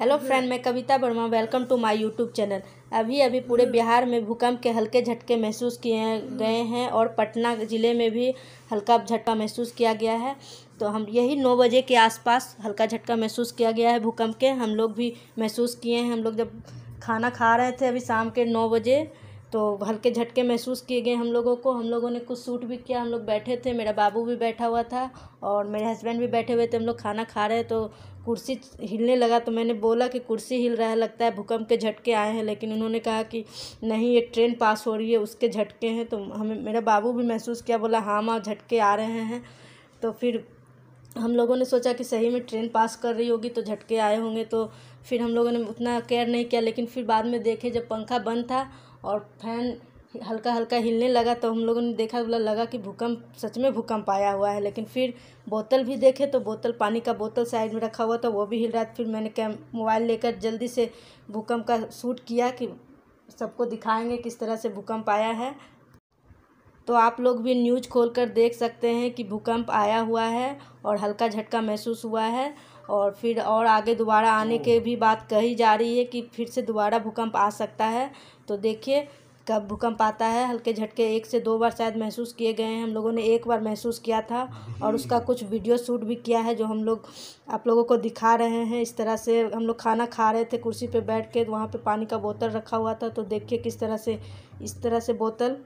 hello friend मैं Kavita Verma welcome to my YouTube channel अभी अभी पूरे बिहार में भूकंप के हल्के झटके महसूस किए गए हैं और पटना ज़िले में भी हल्का झटका महसूस किया गया है तो हम यही नौ बजे के आसपास हल्का झटका महसूस किया गया है भूकंप के हम लोग भी महसूस किए हैं हम लोग जब खाना खा रहे थे अभी शाम के नौ बजे तो हल्के झटके महसूस किए गए हम लोगों को हम लोगों ने कुछ सूट भी किया हम लोग बैठे थे मेरा बाबू भी बैठा हुआ था और मेरे हस्बैंड भी बैठे हुए थे हम लोग खाना खा रहे तो कुर्सी हिलने लगा तो मैंने बोला कि कुर्सी हिल रहा है लगता है भूकंप के झटके आए हैं लेकिन उन्होंने कहा कि नहीं ये ट्रेन पास हो रही है उसके झटके हैं तो हमें मेरा बाबू भी महसूस किया बोला हाँ माँ झटके आ रहे हैं तो फिर हम लोगों ने सोचा कि सही में ट्रेन पास कर रही होगी तो झटके आए होंगे तो फिर हम लोगों ने उतना केयर नहीं किया लेकिन फिर बाद में देखे जब पंखा बंद था और फैन हल्का हल्का हिलने लगा तो हम लोगों ने देखा बोला लगा कि भूकंप सच में भूकंप आया हुआ है लेकिन फिर बोतल भी देखे तो बोतल पानी का बोतल साइड में रखा हुआ था वो भी हिल रहा था फिर मैंने कैम मोबाइल लेकर जल्दी से भूकंप का शूट किया कि सबको दिखाएंगे किस तरह से भूकंप आया है तो आप लोग भी न्यूज खोल कर देख सकते हैं कि भूकंप आया हुआ है और हल्का झटका महसूस हुआ है और फिर और आगे दोबारा आने के भी बात कही जा रही है कि फिर से दोबारा भूकंप आ सकता है तो देखिए कब भूकंप आता है हल्के झटके एक से दो बार शायद महसूस किए गए हैं हम लोगों ने एक बार महसूस किया था और उसका कुछ वीडियो शूट भी किया है जो हम लोग आप लोगों को दिखा रहे हैं इस तरह से हम लोग खाना खा रहे थे कुर्सी पे बैठ के वहाँ पे पानी का बोतल रखा हुआ था तो देखिए किस तरह से इस तरह से बोतल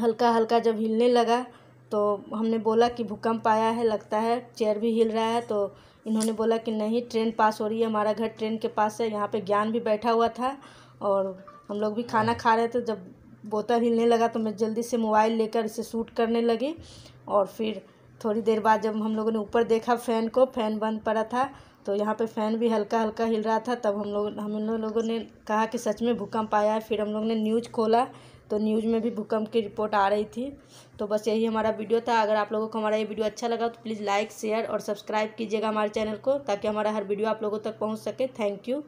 हल्का हल्का जब हिलने लगा तो हमने बोला कि भूकंप आया है लगता है चेयर भी हिल रहा है तो इन्होंने बोला कि नहीं ट्रेन पास हो रही है हमारा घर ट्रेन के पास है यहाँ पे ज्ञान भी बैठा हुआ था और हम लोग भी खाना खा रहे थे जब बोतल हिलने लगा तो मैं जल्दी से मोबाइल लेकर इसे शूट करने लगी और फिर थोड़ी देर बाद जब हम लोगों ने ऊपर देखा फ़ैन को फ़ैन बंद पड़ा था तो यहाँ पे फ़ैन भी हल्का हल्का हिल रहा था तब हम लोग हम लोगों ने कहा कि सच में भूकंप आया है फिर हम लोग ने न्यूज खोला तो न्यूज़ में भी भूकंप की रिपोर्ट आ रही थी तो बस यही हमारा वीडियो था अगर आप लोगों को हमारा ये वीडियो अच्छा लगा तो प्लीज़ लाइक शेयर और सब्सक्राइब कीजिएगा हमारे चैनल को ताकि हमारा हर वीडियो आप लोगों तक पहुँच सके थैंक यू